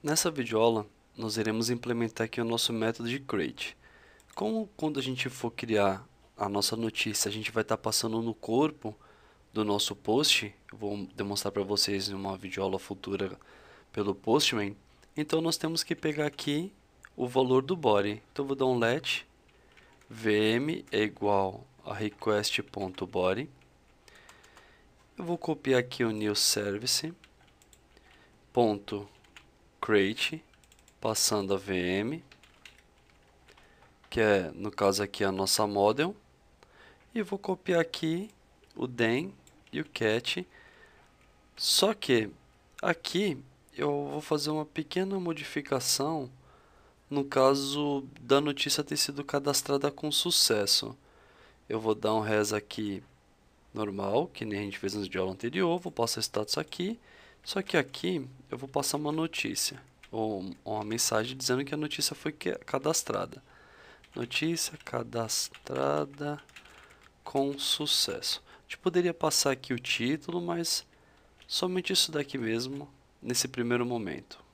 Nessa videoaula, nós iremos implementar aqui o nosso método de create. Como quando a gente for criar a nossa notícia, a gente vai estar tá passando no corpo do nosso post, eu vou demonstrar para vocês em uma videoaula futura pelo Postman, então nós temos que pegar aqui o valor do body. Então vou dar um let vm é igual a request.body. Eu vou copiar aqui o new service ponto create, passando a VM, que é, no caso aqui, a nossa model, e vou copiar aqui o den e o cat, só que aqui eu vou fazer uma pequena modificação no caso da notícia ter sido cadastrada com sucesso. Eu vou dar um res aqui normal, que nem a gente fez no de anterior, vou passar status aqui só que aqui eu vou passar uma notícia, ou uma mensagem dizendo que a notícia foi cadastrada. Notícia cadastrada com sucesso. A gente poderia passar aqui o título, mas somente isso daqui mesmo, nesse primeiro momento.